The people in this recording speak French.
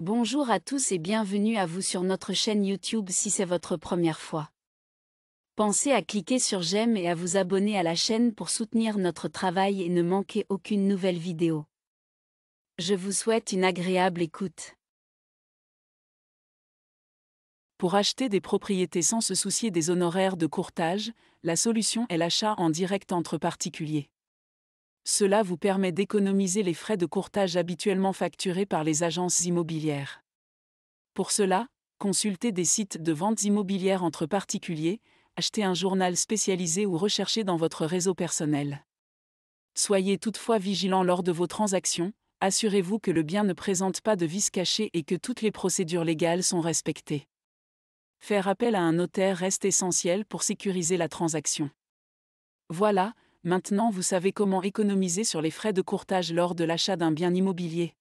Bonjour à tous et bienvenue à vous sur notre chaîne YouTube si c'est votre première fois. Pensez à cliquer sur j'aime et à vous abonner à la chaîne pour soutenir notre travail et ne manquer aucune nouvelle vidéo. Je vous souhaite une agréable écoute. Pour acheter des propriétés sans se soucier des honoraires de courtage, la solution est l'achat en direct entre particuliers. Cela vous permet d'économiser les frais de courtage habituellement facturés par les agences immobilières. Pour cela, consultez des sites de ventes immobilières entre particuliers, achetez un journal spécialisé ou recherchez dans votre réseau personnel. Soyez toutefois vigilant lors de vos transactions, assurez-vous que le bien ne présente pas de vices caché et que toutes les procédures légales sont respectées. Faire appel à un notaire reste essentiel pour sécuriser la transaction. Voilà, Maintenant vous savez comment économiser sur les frais de courtage lors de l'achat d'un bien immobilier.